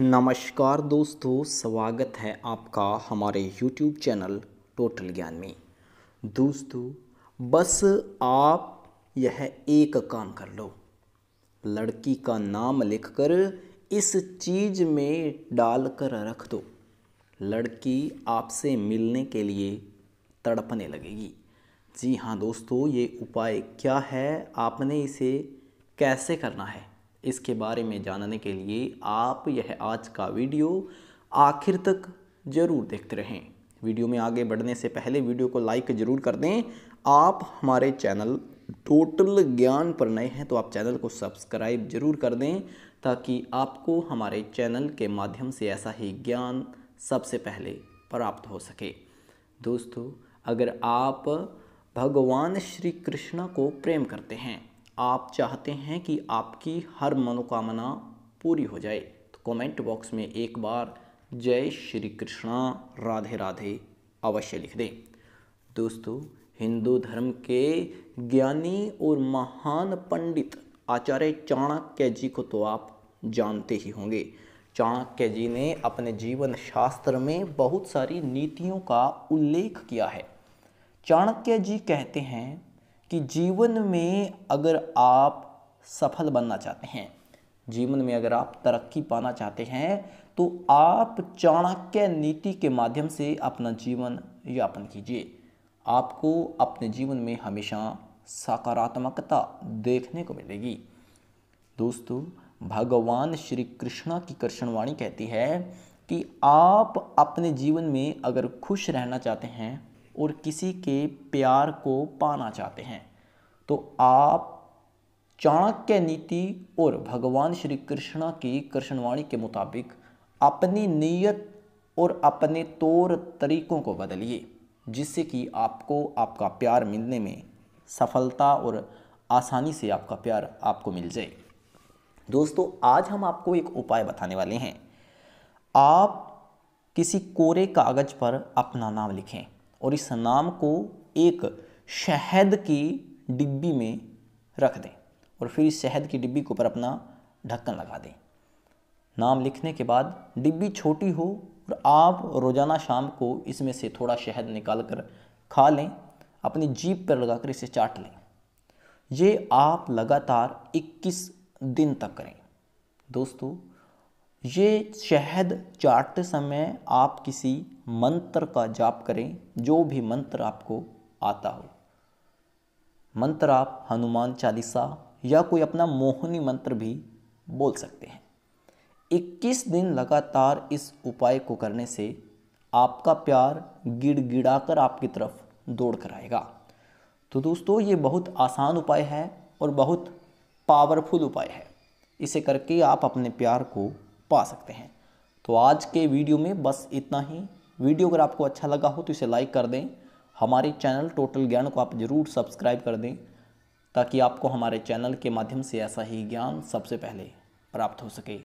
नमस्कार दोस्तों स्वागत है आपका हमारे YouTube चैनल टोटल ज्ञान में दोस्तों बस आप यह एक काम कर लो लड़की का नाम लिखकर इस चीज़ में डालकर रख दो लड़की आपसे मिलने के लिए तड़पने लगेगी जी हाँ दोस्तों ये उपाय क्या है आपने इसे कैसे करना है इसके बारे में जानने के लिए आप यह आज का वीडियो आखिर तक ज़रूर देखते रहें वीडियो में आगे बढ़ने से पहले वीडियो को लाइक ज़रूर कर दें आप हमारे चैनल टोटल ज्ञान पर नए हैं तो आप चैनल को सब्सक्राइब ज़रूर कर दें ताकि आपको हमारे चैनल के माध्यम से ऐसा ही ज्ञान सबसे पहले प्राप्त हो सके दोस्तों अगर आप भगवान श्री कृष्ण को प्रेम करते हैं आप चाहते हैं कि आपकी हर मनोकामना पूरी हो जाए तो कमेंट बॉक्स में एक बार जय श्री कृष्णा राधे राधे अवश्य लिख दें दोस्तों हिंदू धर्म के ज्ञानी और महान पंडित आचार्य चाणक्य जी को तो आप जानते ही होंगे चाणक्य जी ने अपने जीवन शास्त्र में बहुत सारी नीतियों का उल्लेख किया है चाणक्य जी कहते हैं कि जीवन में अगर आप सफल बनना चाहते हैं जीवन में अगर आप तरक्की पाना चाहते हैं तो आप चाणक्य नीति के माध्यम से अपना जीवन यापन कीजिए आपको अपने जीवन में हमेशा सकारात्मकता देखने को मिलेगी दोस्तों भगवान श्री कृष्णा की कृष्णवाणी कहती है कि आप अपने जीवन में अगर खुश रहना चाहते हैं और किसी के प्यार को पाना चाहते हैं तो आप चाणक्य नीति और भगवान श्री कृष्णा की कृष्णवाणी के मुताबिक अपनी नीयत और अपने तौर तरीकों को बदलिए जिससे कि आपको आपका प्यार मिलने में सफलता और आसानी से आपका प्यार आपको मिल जाए दोस्तों आज हम आपको एक उपाय बताने वाले हैं आप किसी कोरे कागज़ पर अपना नाम लिखें और इस नाम को एक शहद की डिब्बी में रख दें और फिर इस शहद की डिब्बी के ऊपर अपना ढक्कन लगा दें नाम लिखने के बाद डिब्बी छोटी हो और आप रोज़ाना शाम को इसमें से थोड़ा शहद निकाल कर खा लें अपनी जीप पर लगाकर इसे चाट लें ये आप लगातार 21 दिन तक करें दोस्तों ये शहद चाटते समय आप किसी मंत्र का जाप करें जो भी मंत्र आपको आता हो मंत्र आप हनुमान चालीसा या कोई अपना मोहनी मंत्र भी बोल सकते हैं 21 दिन लगातार इस उपाय को करने से आपका प्यार गिड़गिड़ाकर आपकी तरफ दौड़ कर आएगा तो दोस्तों ये बहुत आसान उपाय है और बहुत पावरफुल उपाय है इसे करके आप अपने प्यार को पा सकते हैं तो आज के वीडियो में बस इतना ही वीडियो अगर आपको अच्छा लगा हो तो इसे लाइक कर दें हमारे चैनल टोटल ज्ञान को आप ज़रूर सब्सक्राइब कर दें ताकि आपको हमारे चैनल के माध्यम से ऐसा ही ज्ञान सबसे पहले प्राप्त हो सके